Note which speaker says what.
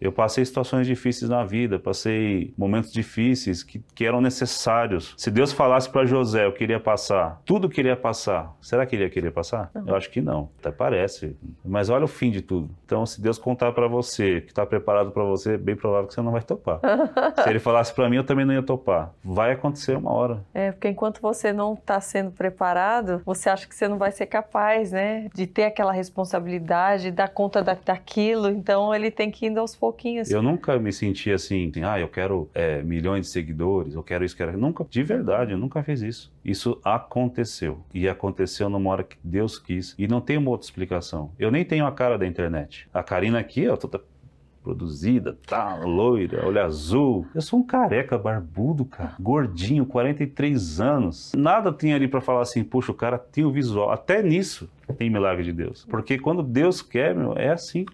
Speaker 1: Eu passei situações difíceis na vida, passei momentos difíceis que, que eram necessários. Se Deus falasse para José eu queria passar, tudo queria passar, será que ele ia querer passar? Não. Tá eu acho que não, até parece. Mas olha o fim de tudo. Então, se Deus contar para você que está preparado para você, é bem provável que você não vai topar.
Speaker 2: se ele
Speaker 1: falasse para mim, eu também não ia topar. Vai acontecer uma hora.
Speaker 2: É, porque enquanto você não está sendo preparado, você acha que você não vai ser capaz, né? De ter aquela responsabilidade, dar conta da, daquilo. Então, ele tem que ir aos poucos pouquinho assim. Eu
Speaker 1: nunca me senti assim, assim ah, eu quero é, milhões de seguidores, eu quero isso, quero. Nunca, de verdade, eu nunca fiz isso. Isso aconteceu. E aconteceu numa hora que Deus quis. E não tem uma outra explicação. Eu nem tenho a cara da internet. A Karina aqui, ó, toda produzida, tá, loira, olha azul. Eu sou um careca barbudo, cara, gordinho, 43 anos. Nada tinha ali para falar assim, puxa, o cara tem o visual. Até nisso tem milagre de Deus. Porque quando Deus quer, meu, é assim.